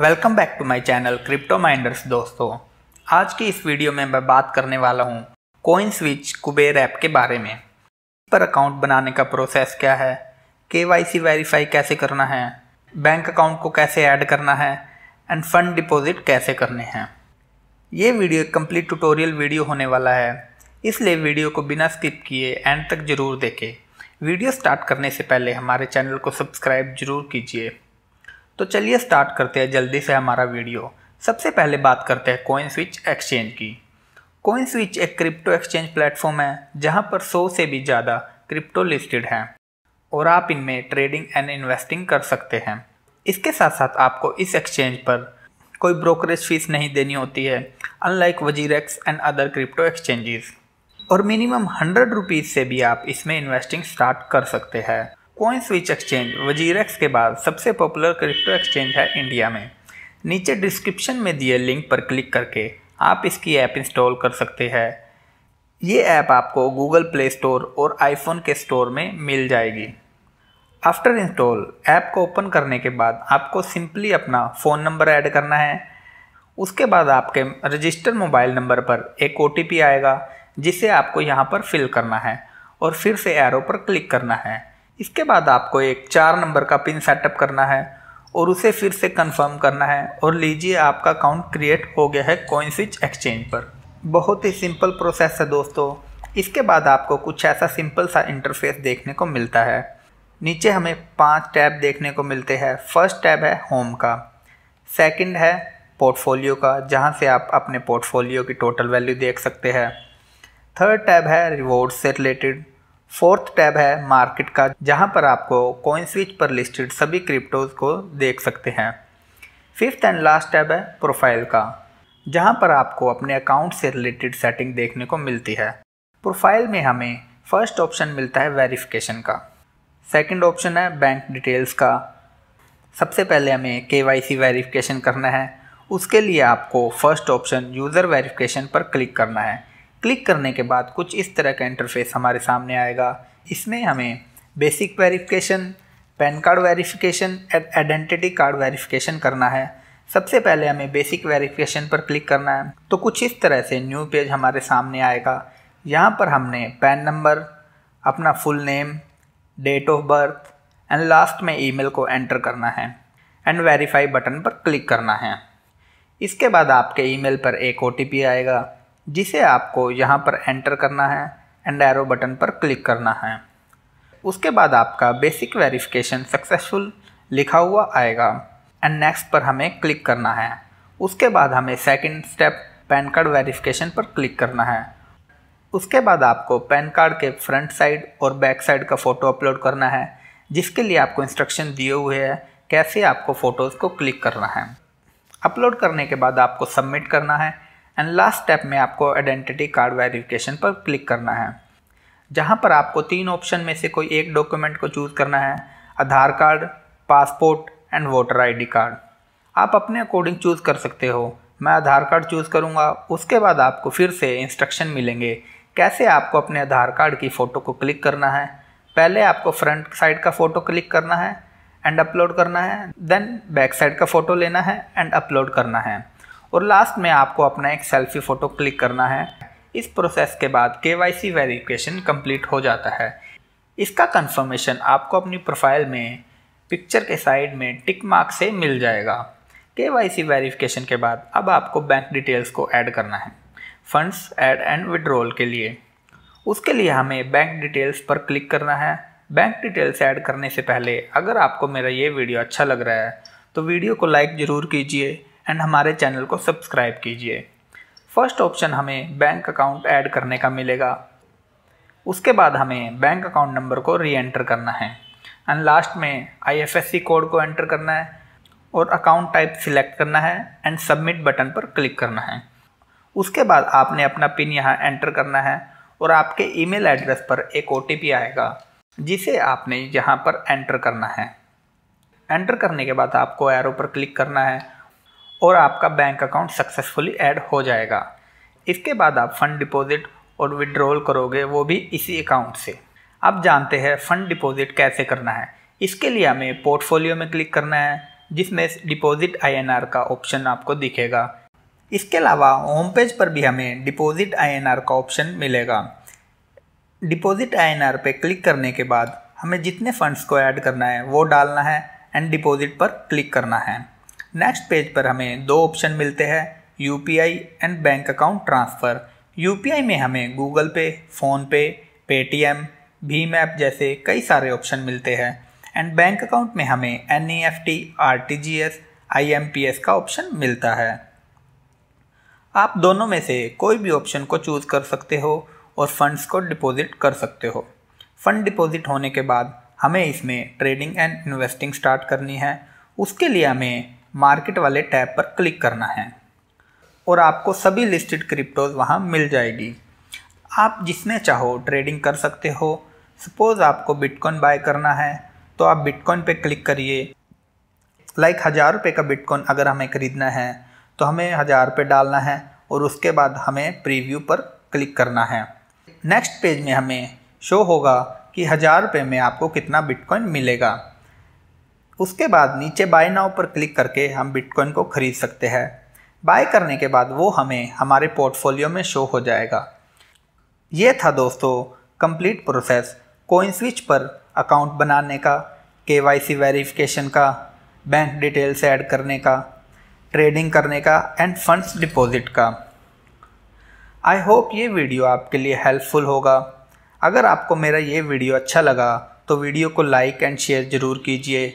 welcome back to my channel crypto minders दोस्तों आज की इस वीडियो में मैं बात करने वाला हूँ कोइन स्विच कुबेर ऐप के बारे में पर अकाउंट बनाने का प्रोसेस क्या है के वाई सी वेरीफाई कैसे करना है बैंक अकाउंट को कैसे ऐड करना है एंड फंड डिपॉजिट कैसे करने हैं ये वीडियो एक कम्प्लीट ट्यूटोरियल वीडियो होने वाला है इसलिए वीडियो को बिना स्किप किए एंड तक जरूर देखें वीडियो स्टार्ट करने से पहले हमारे चैनल को सब्सक्राइब जरूर कीजिए तो चलिए स्टार्ट करते हैं जल्दी से हमारा वीडियो सबसे पहले बात करते हैं कोइन स्विच एक्सचेंज की कोइन स्विच एक क्रिप्टो एक्सचेंज प्लेटफॉर्म है जहां पर 100 से भी ज़्यादा क्रिप्टो लिस्टेड हैं और आप इनमें ट्रेडिंग एंड इन्वेस्टिंग कर सकते हैं इसके साथ साथ आपको इस एक्सचेंज पर कोई ब्रोकरेज फीस नहीं देनी होती है unlike WazirX and other crypto exchanges और मिनिमम हंड्रेड रुपीज़ से भी आप इसमें इन्वेस्टिंग स्टार्ट कर सकते हैं कोइन स्विच एक्सचेंज वजीरेक्स के बाद सबसे पॉपुलर क्रिप्टो एक्सचेंज है इंडिया में नीचे डिस्क्रिप्शन में दिए लिंक पर क्लिक करके आप इसकी ऐप इंस्टॉल कर सकते हैं ये ऐप आपको गूगल प्ले स्टोर और आईफोन के स्टोर में मिल जाएगी आफ्टर इंस्टॉल ऐप को ओपन करने के बाद आपको सिंपली अपना फ़ोन नंबर ऐड करना है उसके बाद आपके रजिस्टर मोबाइल नंबर पर एक ओ आएगा जिसे आपको यहाँ पर फिल करना है और फिर से एरो पर क्लिक करना है इसके बाद आपको एक चार नंबर का पिन सेटअप करना है और उसे फिर से कंफर्म करना है और लीजिए आपका अकाउंट क्रिएट हो गया है कोइन स्विच एक्सचेंज पर बहुत ही सिंपल प्रोसेस है दोस्तों इसके बाद आपको कुछ ऐसा सिंपल सा इंटरफेस देखने को मिलता है नीचे हमें पांच टैब देखने को मिलते हैं फर्स्ट टैब है होम का सेकंड है पोर्टफोलियो का जहां से आप अपने पोर्टफोलियो की टोटल वैल्यू देख सकते हैं थर्ड टैब है रिवॉर्ड से रिलेटेड फोर्थ टैब है मार्केट का जहां पर आपको कोइन स्विच पर लिस्टेड सभी क्रिप्टोज को देख सकते हैं फिफ्थ एंड लास्ट टैब है प्रोफाइल का जहां पर आपको अपने अकाउंट से रिलेटेड सेटिंग देखने को मिलती है प्रोफाइल में हमें फर्स्ट ऑप्शन मिलता है वेरिफिकेशन का सेकंड ऑप्शन है बैंक डिटेल्स का सबसे पहले हमें के वाई वेरिफिकेशन करना है उसके लिए आपको फर्स्ट ऑप्शन यूज़र वेरिफिकेशन पर क्लिक करना है क्लिक करने के बाद कुछ इस तरह का इंटरफेस हमारे सामने आएगा इसमें हमें basic verification PAN card verification identity card verification करना है सबसे पहले हमें बेसिक वेरिफिकेशन पर क्लिक करना है तो कुछ इस तरह से न्यू पेज हमारे सामने आएगा यहाँ पर हमने पैन नंबर अपना full name date of birth and last में ईमेल को एंटर करना है एंड वेरीफाई बटन पर क्लिक करना है इसके बाद आपके ईमेल पर एक ओ आएगा जिसे आपको यहाँ पर एंटर करना है एंड एरो बटन पर क्लिक करना है उसके बाद आपका बेसिक वेरिफिकेशन सक्सेसफुल लिखा हुआ आएगा एंड नेक्स्ट पर हमें क्लिक करना है उसके बाद हमें second step PAN card verification पर क्लिक करना है उसके बाद आपको पैन कार्ड के फ्रंट साइड और बैक साइड का फ़ोटो अपलोड करना है जिसके लिए आपको इंस्ट्रक्शन दिए हुए हैं कैसे आपको फ़ोटोज़ को क्लिक करना है अपलोड करने के बाद आपको सबमिट करना है एंड लास्ट स्टेप में आपको आइडेंटिटी कार्ड वेरिफिकेशन पर क्लिक करना है जहाँ पर आपको तीन ऑप्शन में से कोई एक डॉक्यूमेंट को चूज़ करना है Aadhaar card passport and voter ID card आप अपने अकॉर्डिंग चूज़ कर सकते हो मैं आधार कार्ड चूज़ करूँगा उसके बाद आपको फिर से इंस्ट्रक्शन मिलेंगे कैसे आपको अपने आधार कार्ड की फ़ोटो को क्लिक करना है पहले आपको फ्रंट साइड का फ़ोटो क्लिक करना है एंड अपलोड करना है देन बैक साइड का फ़ोटो लेना है एंड अपलोड करना है और लास्ट में आपको अपना एक सेल्फी फ़ोटो क्लिक करना है इस प्रोसेस के बाद के वाई सी कम्प्लीट हो जाता है इसका कंफर्मेशन आपको अपनी प्रोफाइल में पिक्चर के साइड में टिक मार्क से मिल जाएगा के वाई सी वेरीफ़िकेशन के बाद अब आपको बैंक डिटेल्स को ऐड करना है फंड्स ऐड एंड विड्रॉल के लिए उसके लिए हमें बैंक डिटेल्स पर क्लिक करना है बैंक डिटेल्स ऐड करने से पहले अगर आपको मेरा ये वीडियो अच्छा लग रहा है तो वीडियो को लाइक ज़रूर कीजिए एंड हमारे चैनल को सब्सक्राइब कीजिए फर्स्ट ऑप्शन हमें बैंक अकाउंट ऐड करने का मिलेगा उसके बाद हमें बैंक अकाउंट नंबर को री एंटर करना है एंड लास्ट में आईएफएससी कोड को एंटर करना है और अकाउंट टाइप सिलेक्ट करना है एंड सबमिट बटन पर क्लिक करना है उसके बाद आपने अपना पिन यहाँ एंटर करना है और आपके ईमेल एड्रेस पर एक ओ आएगा जिसे आपने यहाँ पर एंटर करना है एंटर करने के बाद आपको एरो पर क्लिक करना है और आपका बैंक अकाउंट सक्सेसफुली ऐड हो जाएगा इसके बाद आप फंड डिपॉजिट और विड्रॉल करोगे वो भी इसी अकाउंट से आप जानते हैं फ़ंड डिपॉजिट कैसे करना है इसके लिए हमें पोर्टफोलियो में क्लिक करना है जिसमें डिपॉजिट आईएनआर का ऑप्शन आपको दिखेगा इसके अलावा होम पेज पर भी हमें डिपॉजिट आईएनआर का ऑप्शन मिलेगा डिपॉजिट आईएनआर पे क्लिक करने के बाद हमें जितने फंड्स को ऐड करना है वो डालना है एंड डिपॉजिट पर क्लिक करना है नेक्स्ट पेज पर हमें दो ऑप्शन मिलते हैं U and bank account transfer U में हमें गूगल पे फ़ोनपे पेटीएम भीम ऐप जैसे कई सारे ऑप्शन मिलते हैं एंड बैंक अकाउंट में हमें N E F T R T G S I M P S का ऑप्शन मिलता है आप दोनों में से कोई भी ऑप्शन को चूज़ कर सकते हो और फंड्स को डिपॉजिट कर सकते हो फंड डिपॉजिट होने के बाद हमें इसमें ट्रेडिंग एंड इन्वेस्टिंग स्टार्ट करनी है उसके लिए हमें मार्केट वाले टैब पर क्लिक करना है और आपको सभी लिस्टेड क्रिप्टोज़ वहाँ मिल जाएगी आप जिसमें चाहो ट्रेडिंग कर सकते हो सपोज़ आपको बिटकॉइन बाय करना है तो आप बिटकॉइन पे क्लिक करिए लाइक हज़ार रुपये का बिटकॉइन अगर हमें ख़रीदना है तो हमें हज़ार रुपये डालना है और उसके बाद हमें प्रीव्यू पर क्लिक करना है नेक्स्ट पेज में हमें शो होगा कि हज़ार रुपये में आपको कितना बिटकॉइन मिलेगा उसके बाद नीचे बाय नाव पर क्लिक करके हम बिटकॉइन को खरीद सकते हैं बाय करने के बाद वो हमें हमारे पोर्टफोलियो में शो हो जाएगा ये था दोस्तों कंप्लीट प्रोसेस कोइन स्विच पर अकाउंट बनाने का के वाई सी वेरीफिकेशन का बैंक डिटेल्स ऐड करने का ट्रेडिंग करने का एंड फंड्स डिपॉजिट का आई होप ये वीडियो आपके लिए हेल्पफुल होगा अगर आपको मेरा ये वीडियो अच्छा लगा तो वीडियो को लाइक एंड शेयर ज़रूर कीजिए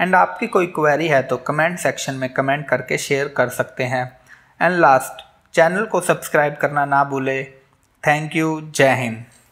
एंड आपकी कोई क्वेरी है तो कमेंट सेक्शन में कमेंट करके शेयर कर सकते हैं एंड लास्ट चैनल को सब्सक्राइब करना ना भूलें थैंक यू जय हिंद